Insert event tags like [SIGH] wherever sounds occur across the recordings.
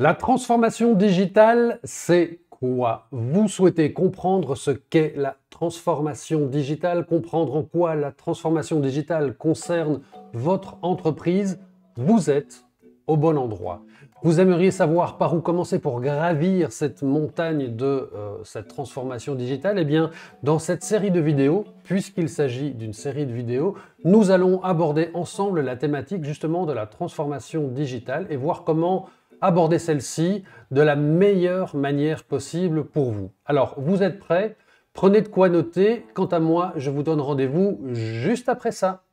La transformation digitale, c'est quoi Vous souhaitez comprendre ce qu'est la transformation digitale, comprendre en quoi la transformation digitale concerne votre entreprise, vous êtes au bon endroit. Vous aimeriez savoir par où commencer pour gravir cette montagne de euh, cette transformation digitale Eh bien, dans cette série de vidéos, puisqu'il s'agit d'une série de vidéos, nous allons aborder ensemble la thématique justement de la transformation digitale et voir comment aborder celle-ci de la meilleure manière possible pour vous. Alors, vous êtes prêts Prenez de quoi noter. Quant à moi, je vous donne rendez-vous juste après ça.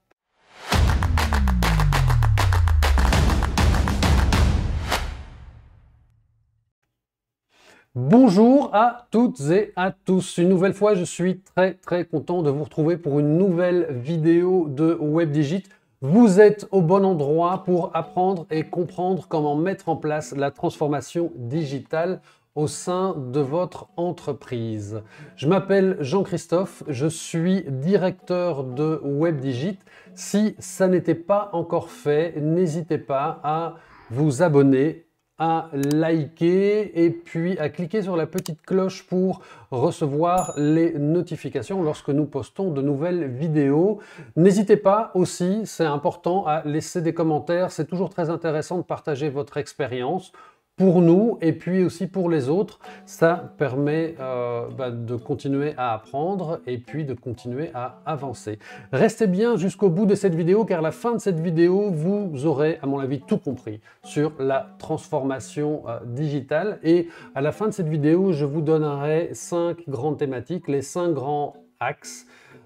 Bonjour à toutes et à tous. Une nouvelle fois, je suis très très content de vous retrouver pour une nouvelle vidéo de WebDigit. Vous êtes au bon endroit pour apprendre et comprendre comment mettre en place la transformation digitale au sein de votre entreprise. Je m'appelle Jean-Christophe, je suis directeur de WebDigit. Si ça n'était pas encore fait, n'hésitez pas à vous abonner à liker et puis à cliquer sur la petite cloche pour recevoir les notifications lorsque nous postons de nouvelles vidéos. N'hésitez pas aussi, c'est important, à laisser des commentaires. C'est toujours très intéressant de partager votre expérience pour nous et puis aussi pour les autres. Ça permet euh, bah, de continuer à apprendre et puis de continuer à avancer. Restez bien jusqu'au bout de cette vidéo car à la fin de cette vidéo, vous aurez à mon avis tout compris sur la transformation euh, digitale. Et à la fin de cette vidéo, je vous donnerai cinq grandes thématiques, les cinq grands axes,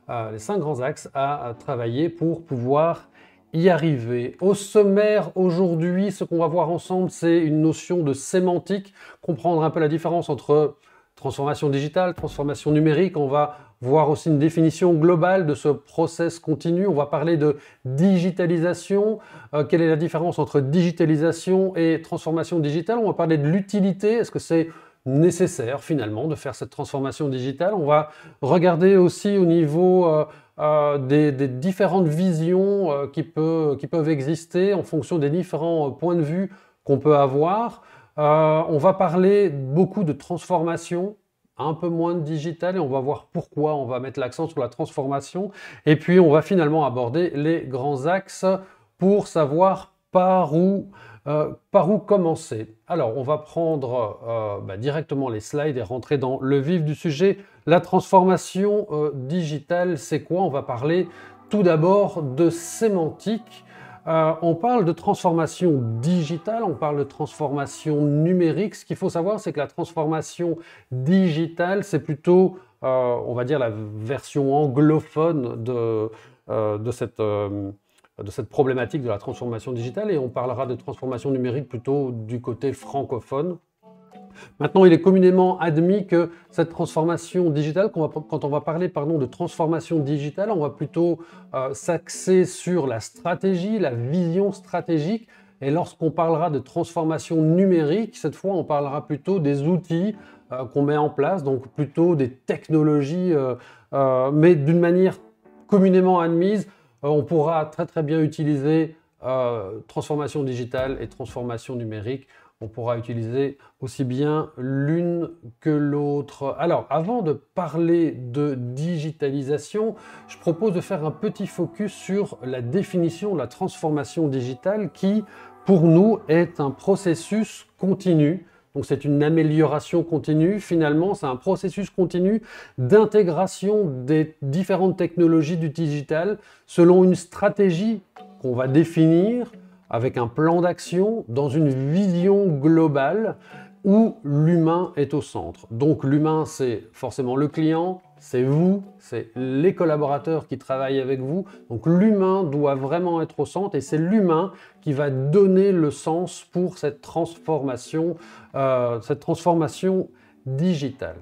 euh, les cinq grands axes à travailler pour pouvoir y arriver. Au sommaire, aujourd'hui, ce qu'on va voir ensemble, c'est une notion de sémantique, comprendre un peu la différence entre transformation digitale, transformation numérique. On va voir aussi une définition globale de ce process continu. On va parler de digitalisation. Euh, quelle est la différence entre digitalisation et transformation digitale On va parler de l'utilité. Est-ce que c'est nécessaire finalement de faire cette transformation digitale On va regarder aussi au niveau... Euh, euh, des, différentes visions euh, qui, qui, peuvent exister en fonction des différents euh, points de vue qu'on peut avoir. on va parler beaucoup de transformation, un peu moins de digital et on va voir pourquoi on va mettre l'accent sur la transformation. Et puis on va finalement aborder les grands axes pour savoir par où euh, par où commencer Alors, on va prendre euh, bah, directement les slides et rentrer dans le vif du sujet. La transformation euh, digitale, c'est quoi On va parler tout d'abord de sémantique. on parle de transformation digitale, on parle de transformation numérique. Ce qu'il faut savoir, c'est que la transformation digitale, c'est plutôt, on va dire, la version anglophone de, de cette de cette problématique de la transformation digitale et on parlera de transformation numérique plutôt du côté francophone. Maintenant, il est communément admis que cette transformation digitale, quand on va parler pardon, de transformation digitale, on va plutôt euh, s'axer sur la stratégie, la vision stratégique. Et lorsqu'on parlera de transformation numérique, cette fois, on parlera plutôt des outils euh, qu'on met en place, donc plutôt des technologies, euh, mais d'une manière communément admise, euh, on pourra très très bien utiliser euh, transformation digitale et transformation numérique. On pourra utiliser aussi bien l'une que l'autre. Alors, avant de parler de digitalisation, je propose de faire un petit focus sur la définition de la transformation digitale qui, pour nous, est un processus continu donc c'est une amélioration continue, finalement, c'est un processus continu d'intégration des différentes technologies du digital selon une stratégie qu'on va définir avec un plan d'action dans une vision globale où l'humain est au centre. Donc l'humain, c'est forcément le client, c'est vous, c'est les collaborateurs qui travaillent avec vous. Donc l'humain doit vraiment être au centre et c'est l'humain qui va donner le sens pour cette transformation, euh, cette transformation digitale.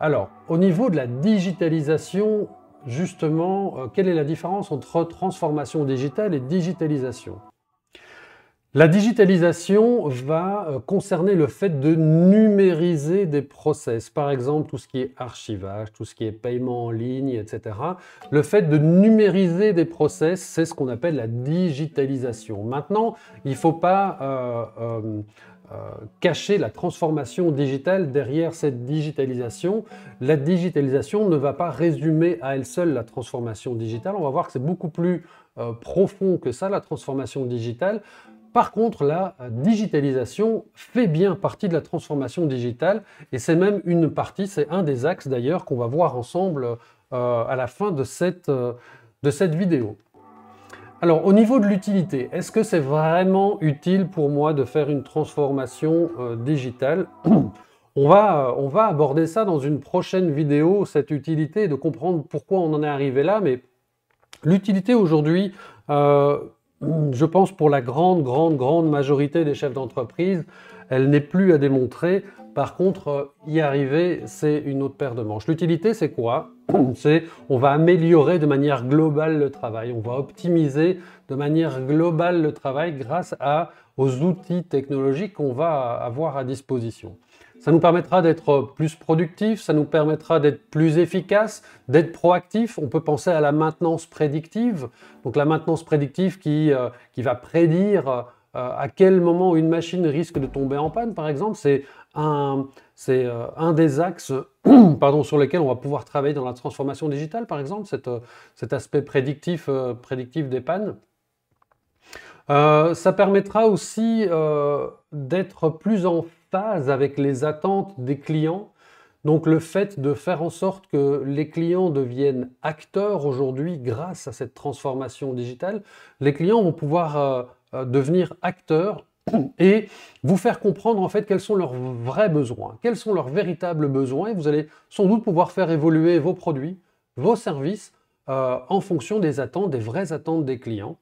Alors, au niveau de la digitalisation, justement, euh, quelle est la différence entre transformation digitale et digitalisation la digitalisation va euh, concerner le fait de numériser des process, par exemple tout ce qui est archivage, tout ce qui est paiement en ligne, etc. Le fait de numériser des process, c'est ce qu'on appelle la digitalisation. Maintenant, il ne faut pas euh, euh, cacher la transformation digitale derrière cette digitalisation. La digitalisation ne va pas résumer à elle seule la transformation digitale. On va voir que c'est beaucoup plus profond que ça, la transformation digitale. Par contre, la euh, digitalisation fait bien partie de la transformation digitale et c'est même une partie, c'est un des axes d'ailleurs qu'on va voir ensemble euh, à la fin de cette, euh, de cette vidéo. Alors, au niveau de l'utilité, est-ce que c'est vraiment utile pour moi de faire une transformation digitale [CLEARS THROAT] on va, on va aborder ça dans une prochaine vidéo, cette utilité, de comprendre pourquoi on en est arrivé là, mais l'utilité aujourd'hui, Hum, je pense pour la grande, grande, grande majorité des chefs d'entreprise, elle n'est plus à démontrer. Par contre, euh, y arriver, c'est une autre paire de manches. L'utilité, c'est quoi [CLEARS THROAT] C'est on va améliorer de manière globale le travail, on va optimiser de manière globale le travail grâce à, aux outils technologiques qu'on va avoir à disposition. Ça nous permettra d'être plus productif, ça nous permettra d'être plus efficace, d'être proactif. On peut penser à la maintenance prédictive, donc la maintenance prédictive qui, euh, qui va prédire euh, à quel moment une machine risque de tomber en panne, par exemple. C'est un, c'est euh, un des axes [CLEARS THROAT] pardon, sur lesquels on va pouvoir travailler dans la transformation digitale, par exemple, cet aspect prédictif, prédictif des pannes. ça permettra aussi d'être plus en avec les attentes des clients. Donc le fait de faire en sorte que les clients deviennent acteurs aujourd'hui grâce à cette transformation digitale, les clients vont pouvoir euh, euh, devenir acteurs et vous faire comprendre en fait quels sont leurs vrais besoins, quels sont leurs véritables besoins et vous allez sans doute pouvoir faire évoluer vos produits, vos services euh, en fonction des attentes, des vraies attentes des clients.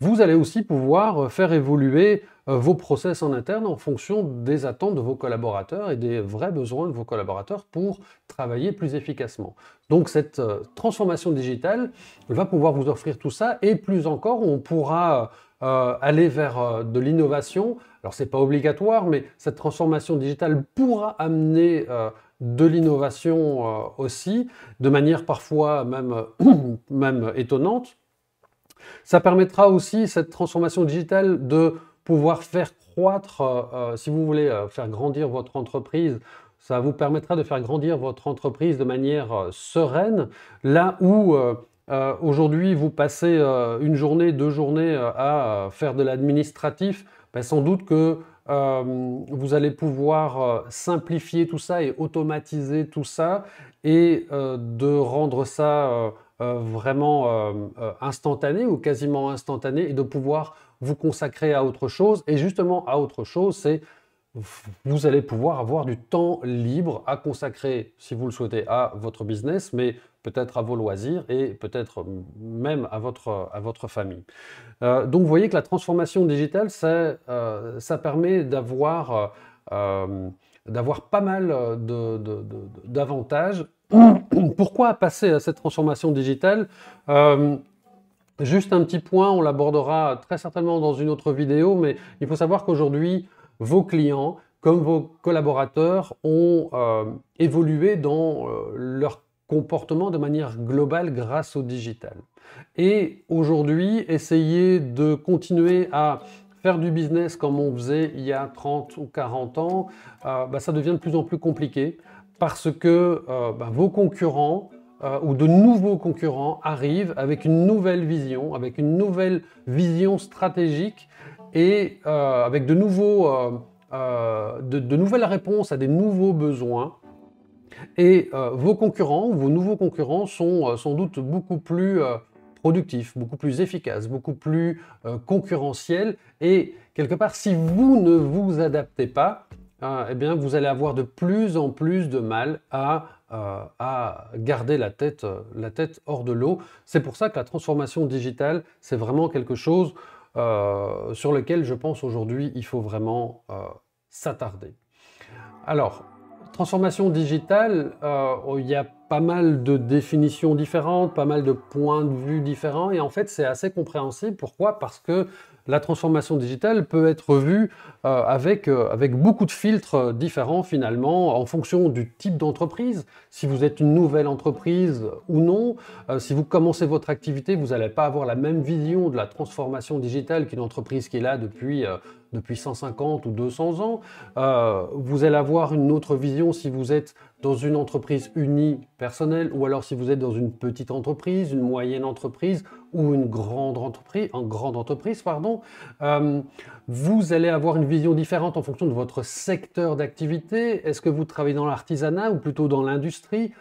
Vous allez aussi pouvoir euh, faire évoluer euh, vos process en interne en fonction des attentes de vos collaborateurs et des vrais besoins de vos collaborateurs pour travailler plus efficacement. Donc cette transformation digitale va pouvoir vous offrir tout ça et plus encore, on pourra aller vers de l'innovation. Alors ce n'est pas obligatoire, mais cette transformation digitale pourra amener de l'innovation euh, aussi, de manière parfois même, [CLEARS THROAT] même étonnante. Ça permettra aussi cette transformation digitale de pouvoir faire croître, euh, euh, si vous voulez faire grandir votre entreprise, ça vous permettra de faire grandir votre entreprise de manière sereine, là où aujourd'hui vous passez une journée, deux journées à faire de l'administratif, ben, sans doute que euh, vous allez pouvoir euh, simplifier tout ça et automatiser tout ça et euh, de rendre ça vraiment instantané ou quasiment instantané et de pouvoir vous consacrer à autre chose. Et justement, à autre chose, c'est vous allez pouvoir avoir du temps libre à consacrer, si vous le souhaitez, à votre business, mais peut-être à vos loisirs et peut-être même à votre, à votre famille. Euh, donc vous voyez que la transformation digitale, ça, euh, ça permet d'avoir euh, pas mal d'avantages. Pourquoi passer à cette transformation digitale Juste un petit point, on l'abordera très certainement dans une autre vidéo, mais il faut savoir qu'aujourd'hui, vos clients comme vos collaborateurs ont euh, évolué dans euh, leur comportement de manière globale grâce au digital. Et aujourd'hui, essayez de continuer à faire du business comme on faisait il y a 30 ou 40 ans, euh, bah, ça devient de plus en plus compliqué parce que bah, vos concurrents ou de nouveaux concurrents arrivent avec une nouvelle vision, avec une nouvelle vision stratégique et euh, avec de, nouveaux, euh, euh, de, nouvelles réponses à des nouveaux besoins. Et vos concurrents, vos nouveaux concurrents sont sans doute beaucoup plus productifs, beaucoup plus efficaces, beaucoup plus concurrentiels. Et quelque part, si vous ne vous adaptez pas, eh bien, vous allez avoir de plus en plus de mal à, à garder la tête, la tête hors de l'eau. C'est pour ça que la transformation digitale, c'est vraiment quelque chose euh, sur lequel je pense aujourd'hui il faut vraiment euh, s'attarder. Alors, transformation digitale, euh, il y a pas mal de définitions différentes, pas mal de points de vue différents, et en fait c'est assez compréhensible. Pourquoi Parce que la transformation digitale peut être vue euh, avec, euh, avec beaucoup de filtres euh, différents finalement en fonction du type d'entreprise. Si vous êtes une nouvelle entreprise ou non, si vous commencez votre activité, vous n'allez pas avoir la même vision de la transformation digitale qu'une entreprise qui est là depuis depuis 150 ou 200 ans. Euh, vous allez avoir une autre vision si vous êtes dans une entreprise unie, personnelle, ou alors si vous êtes dans une petite entreprise, une moyenne entreprise ou une grande entreprise, en grande entreprise pardon, euh, vous allez avoir une vision différente en fonction de votre secteur d'activité. Est-ce que vous travaillez dans l'artisanat ou plutôt dans l'industrie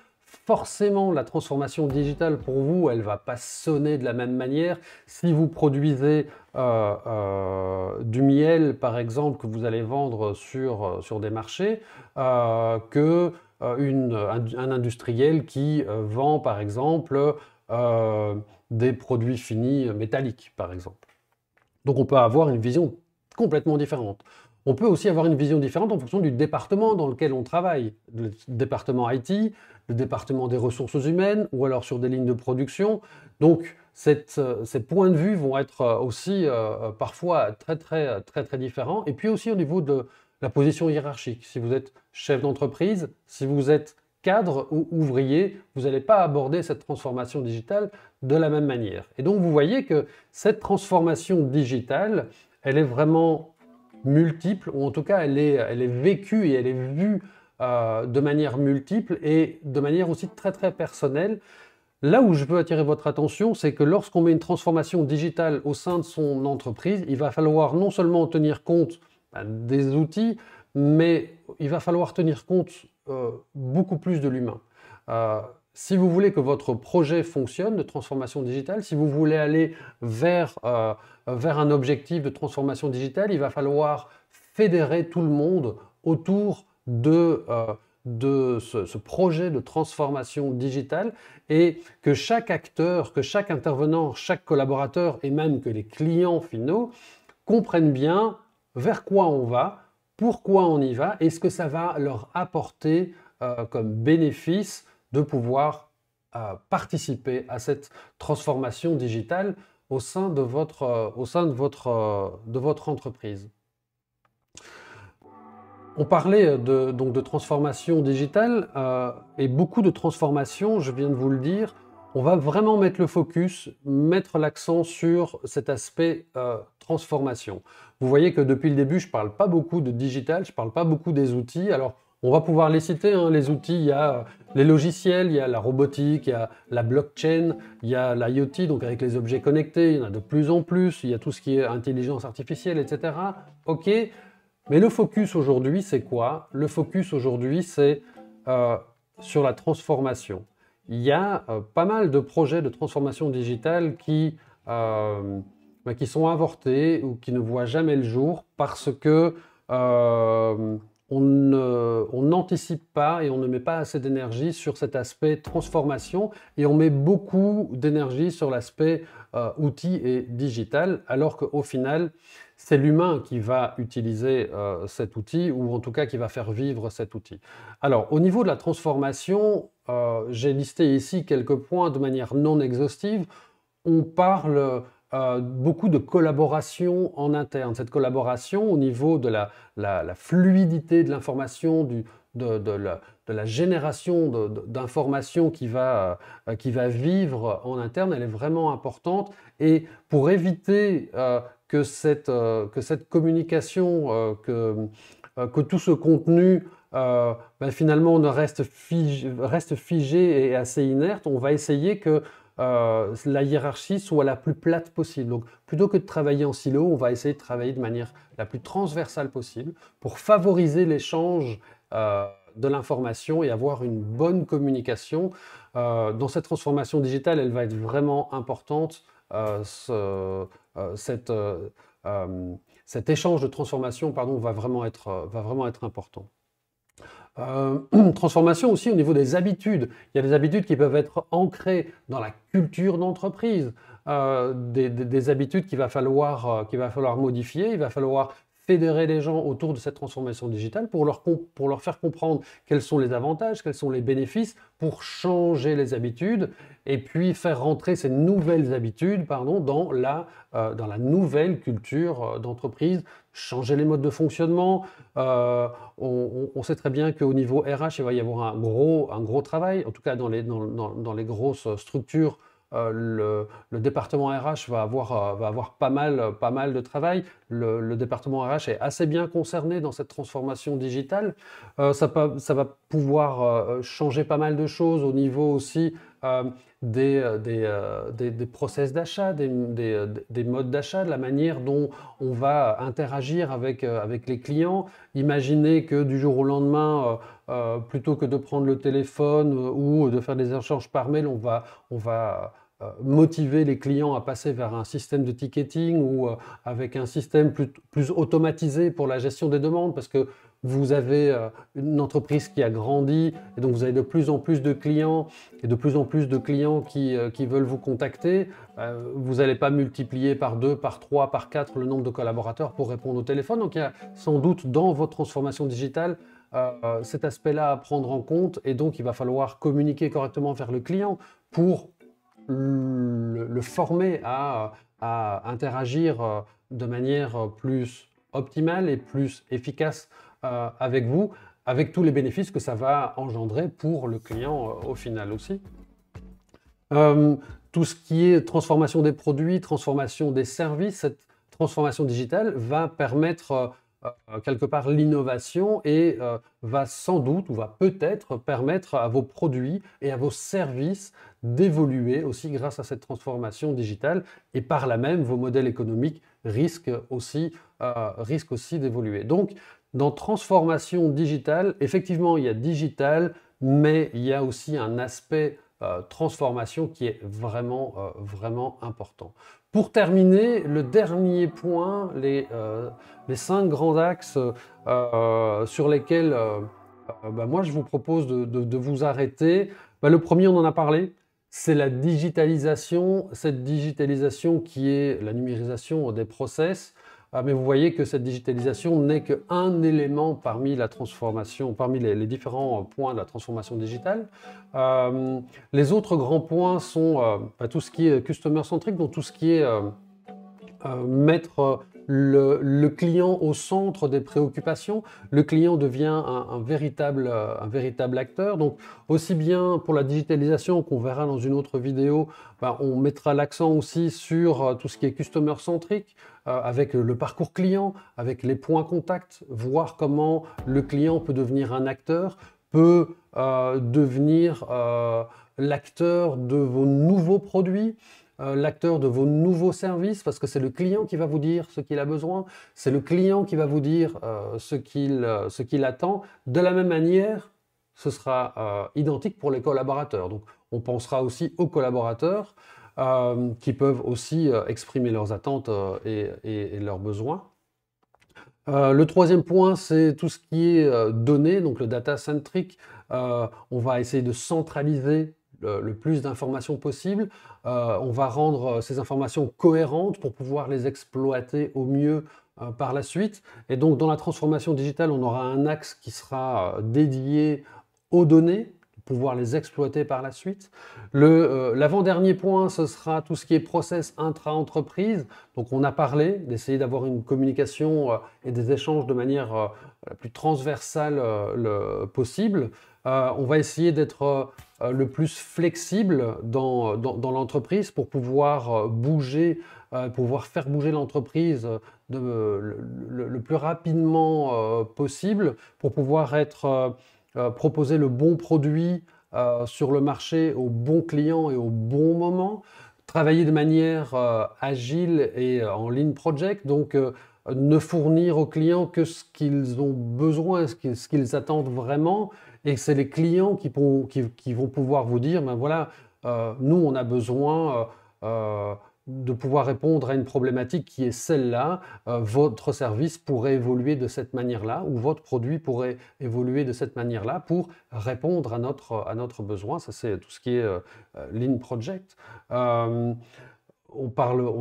forcément la transformation digitale pour vous, elle va pas sonner de la même manière. Si vous produisez euh, euh, du miel, par exemple, que vous allez vendre sur, euh, sur des marchés, que un, industriel qui vend, par exemple, des produits finis métalliques, par exemple. Donc on peut avoir une vision complètement différente. On peut aussi avoir une vision différente en fonction du département dans lequel on travaille. Le département IT, le département des ressources humaines, ou alors sur des lignes de production. Donc, euh, ces points de vue vont être euh, aussi euh, parfois très, très, très, très différents. Et puis aussi au niveau de la position hiérarchique. Si vous êtes chef d'entreprise, si vous êtes cadre ou ouvrier, vous n'allez pas aborder cette transformation digitale de la même manière. Et donc, vous voyez que cette transformation digitale, elle est vraiment multiple, ou en tout cas elle est, elle est vécue et elle est vue euh, de manière multiple et de manière aussi très très personnelle. Là où je peux attirer votre attention, c'est que lorsqu'on met une transformation digitale au sein de son entreprise, il va falloir non seulement tenir compte bah, des outils, mais il va falloir tenir compte euh, beaucoup plus de l'humain. Euh, si vous voulez que votre projet fonctionne de transformation digitale, si vous voulez aller vers, euh, un objectif de transformation digitale, il va falloir fédérer tout le monde autour de, euh, ce, projet de transformation digitale et que chaque acteur, que chaque intervenant, chaque collaborateur et même que les clients finaux comprennent bien vers quoi on va, pourquoi on y va et ce que ça va leur apporter euh, comme bénéfice de pouvoir euh, participer à cette transformation digitale au sein de votre, euh, au sein de votre, euh, de votre entreprise. On parlait de, donc de transformation digitale et beaucoup de transformation, je viens de vous le dire, on va vraiment mettre le focus, mettre l'accent sur cet aspect transformation. Vous voyez que depuis le début, je ne parle pas beaucoup de digital, je ne parle pas beaucoup des outils. Alors, on va pouvoir les citer, hein, les outils, il y a euh, les logiciels, il y a la robotique, il y a la blockchain, il y a l'IoT, donc avec les objets connectés, il y en a de plus en plus, il y a tout ce qui est intelligence artificielle, etc. Ok, mais le focus aujourd'hui, c'est quoi Le focus aujourd'hui, c'est euh, sur la transformation. Il y a euh, pas mal de projets de transformation digitale qui, bah, qui sont avortés ou qui ne voient jamais le jour parce que on n'anticipe pas et on ne met pas assez d'énergie sur cet aspect transformation et on met beaucoup d'énergie sur l'aspect euh, outil et digital, alors qu'au final, c'est l'humain qui va utiliser euh, cet outil ou en tout cas qui va faire vivre cet outil. Alors, au niveau de la transformation, euh, j'ai listé ici quelques points de manière non exhaustive. On parle euh, beaucoup de collaboration en interne. Cette collaboration au niveau de la, fluidité de l'information, de, la, génération d'informations qui, va, euh, qui va vivre en interne, elle est vraiment importante. Et pour éviter euh, que, cette, que cette communication, que, que tout ce contenu ben, finalement ne reste reste figé et assez inerte, on va essayer que euh, la hiérarchie soit la plus plate possible. Donc plutôt que de travailler en silo, on va essayer de travailler de manière la plus transversale possible pour favoriser l'échange euh, de l'information et avoir une bonne communication. Euh, dans cette transformation digitale, elle va être vraiment importante, cet échange de transformation va vraiment être important. Euh, [CLEARS THROAT] transformation aussi au niveau des habitudes. Il y a des habitudes qui peuvent être ancrées dans la culture d'entreprise, euh, des, habitudes qu'il va, falloir, euh, va falloir modifier, il va falloir fédérer les gens autour de cette transformation digitale pour leur, faire comprendre quels sont les avantages, quels sont les bénéfices, pour changer les habitudes et puis faire rentrer ces nouvelles habitudes dans la nouvelle culture d'entreprise, changer les modes de fonctionnement. Euh, on, sait très bien qu'au niveau RH, il va y avoir un gros, travail. En tout cas, dans les, grosses structures, euh, le, département RH euh, va avoir, pas, mal, pas mal de travail. Le, département RH est assez bien concerné dans cette transformation digitale. ça va pouvoir changer pas mal de choses au niveau aussi euh, des, euh, euh, des, des, process d'achat, des, des, modes d'achat, de la manière dont on va interagir avec, avec les clients. Imaginez que du jour au lendemain, plutôt que de prendre le téléphone ou de faire des échanges par mail, on va, on va motiver les clients à passer vers un système de ticketing ou avec un système plus, plus automatisé pour la gestion des demandes, parce que vous avez euh, une entreprise qui a grandi et donc vous avez de plus en plus de clients et de plus en plus de clients qui, euh, qui veulent vous contacter, euh, vous n'allez pas multiplier par 2, par 3, par 4 le nombre de collaborateurs pour répondre au téléphone. Donc il y a sans doute dans votre transformation digitale cet aspect-là à prendre en compte et donc il va falloir communiquer correctement vers le client pour le, le former à, à interagir de manière plus optimale et plus efficace euh, avec vous, avec tous les bénéfices que ça va engendrer pour le client euh, au final aussi. Euh, tout ce qui est transformation des produits, transformation des services, cette transformation digitale va permettre quelque part l'innovation et va sans doute ou va peut-être permettre à vos produits et à vos services d'évoluer aussi grâce à cette transformation digitale et par là même vos modèles économiques risquent aussi, aussi d'évoluer. Donc dans transformation digitale, effectivement, il y a digital, mais il y a aussi un aspect euh, transformation qui est vraiment, euh, vraiment important. Pour terminer, le dernier point, les, euh, cinq grands axes sur lesquels bah, moi je vous propose de, vous arrêter. Bah, le premier, on en a parlé, c'est la digitalisation, cette digitalisation qui est la numérisation des process. Ah, mais vous voyez que cette digitalisation n'est qu'un élément parmi la transformation, parmi les, différents points de la transformation digitale. Euh, les autres grands points sont euh, bah, tout ce qui est customer-centric, donc tout ce qui est euh, mettre le, client au centre des préoccupations. Le client devient un, véritable, acteur. Donc, aussi bien pour la digitalisation qu'on verra dans une autre vidéo, bah, on mettra l'accent aussi sur tout ce qui est customer centric euh, avec le parcours client, avec les points contact, voir comment le client peut devenir un acteur, peut euh, devenir euh, l'acteur de vos nouveaux produits l'acteur de vos nouveaux services, parce que c'est le client qui va vous dire ce qu'il a besoin, c'est le client qui va vous dire ce qu'il attend. De la même manière, ce sera identique pour les collaborateurs. Donc on pensera aussi aux collaborateurs euh, qui peuvent aussi euh, exprimer leurs attentes euh, et, leurs besoins. le troisième point, c'est tout ce qui est données, donc le data-centric. on va essayer de centraliser le, plus d'informations possible. on va rendre ces informations cohérentes pour pouvoir les exploiter au mieux par la suite. Et donc, dans la transformation digitale, on aura un axe qui sera dédié aux données, pouvoir les exploiter par la suite. Euh, l'avant-dernier point, ce sera tout ce qui est process intra-entreprise. Donc on a parlé d'essayer d'avoir une communication euh, et des échanges de manière euh, la plus transversale possible. on va essayer d'être le plus flexible dans, dans, l'entreprise pour pouvoir bouger, pouvoir faire bouger l'entreprise le, le, plus rapidement possible, pour pouvoir être euh, proposer le bon produit euh, sur le marché au bon client et au bon moment, travailler de manière euh, agile et en ligne project, donc ne fournir aux clients que ce qu'ils ont besoin, ce qu'ils attendent vraiment, et c'est les clients qui, vont pouvoir vous dire, ben voilà, nous on a besoin de pouvoir répondre à une problématique qui est celle-là, euh, votre service pourrait évoluer de cette manière-là ou votre produit pourrait évoluer de cette manière-là pour répondre à notre, besoin. Ça, c'est tout ce qui est euh, euh Project. Euh, on,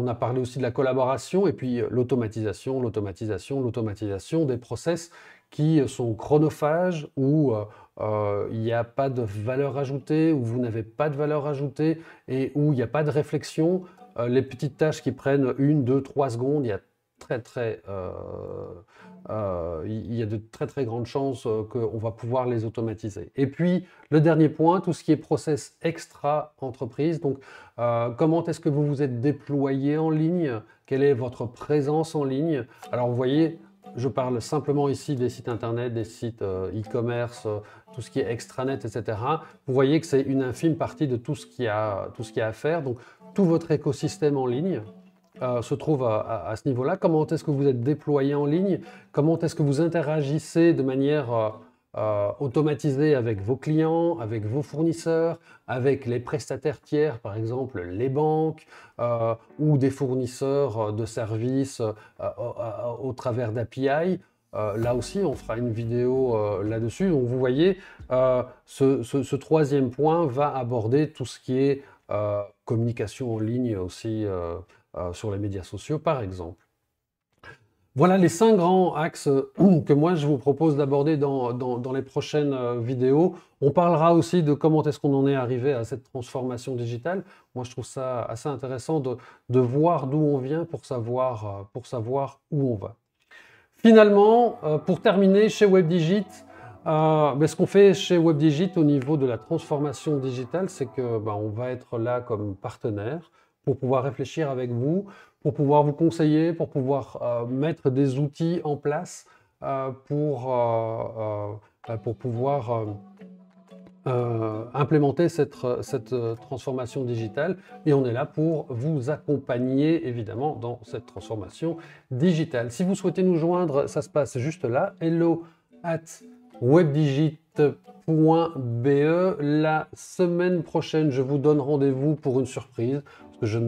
a parlé aussi de la collaboration et puis l'automatisation, l'automatisation, l'automatisation des process qui sont chronophages où il n'y a pas de valeur ajoutée, où vous n'avez pas de valeur ajoutée et où il n'y a pas de réflexion, euh, les petites tâches qui prennent une, deux, trois secondes, il y a très très euh, euh, il y a de très très grandes chances qu'on va pouvoir les automatiser. Et puis le dernier point, tout ce qui est process extra entreprise. Donc comment est-ce que vous vous êtes déployé en ligne Quelle est votre présence en ligne Alors vous voyez, je parle simplement ici des sites internet, des sites e-commerce, tout ce qui est extranet, etc. Vous voyez que c'est une infime partie de tout ce qu'il y a, tout ce a à faire. Donc tout votre écosystème en ligne euh, se trouve à, ce niveau-là. Comment est-ce que vous êtes déployé en ligne Comment est-ce que vous interagissez de manière euh, euh, automatisée avec vos clients, avec vos fournisseurs, avec les prestataires tiers, par exemple les banques ou des fournisseurs de services au, travers d'API là aussi, on fera une vidéo là-dessus. Donc, vous voyez, ce, troisième point va aborder tout ce qui est euh, communication en ligne aussi euh, euh, sur les médias sociaux, par exemple. Voilà les cinq grands axes [CLEARS THROAT] que moi je vous propose d'aborder dans, les prochaines vidéos. On parlera aussi de comment est-ce qu'on en est arrivé à cette transformation digitale. Moi je trouve ça assez intéressant de, voir d'où on vient pour savoir, pour savoir où on va. Finalement, pour terminer, chez WebDigit, euh, ben, ce qu'on fait chez WebDigit au niveau de la transformation digitale, c'est que ben, on va être là comme partenaire pour pouvoir réfléchir avec vous, pour pouvoir vous conseiller, pour pouvoir euh, mettre des outils en place euh, pour, ben, pour pouvoir implémenter cette, cette transformation digitale. Et on est là pour vous accompagner, évidemment, dans cette transformation digitale. Si vous souhaitez nous joindre, ça se passe juste là. Hello at webdigit.be. La semaine prochaine, je vous donne rendez-vous pour une surprise, parce que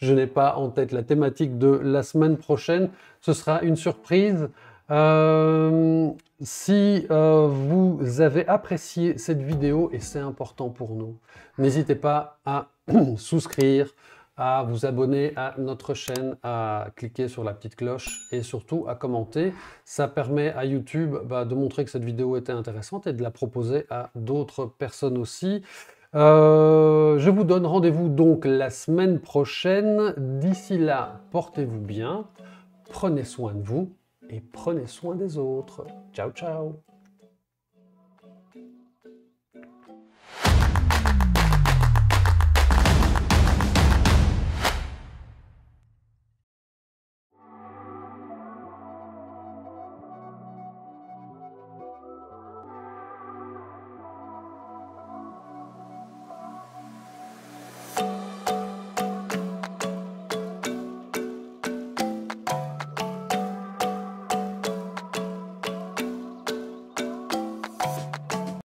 je n'ai pas en tête la thématique de la semaine prochaine. Ce sera une surprise. Euh, si euh, vous avez apprécié cette vidéo, et c'est important pour nous, n'hésitez pas à [CLEARS THROAT] souscrire, à vous abonner à notre chaîne, à cliquer sur la petite cloche et surtout à commenter. Ça permet à YouTube bah, de montrer que cette vidéo était intéressante et de la proposer à d'autres personnes aussi. Euh, je vous donne rendez-vous donc la semaine prochaine. D'ici là, portez-vous bien, prenez soin de vous et prenez soin des autres. Ciao ciao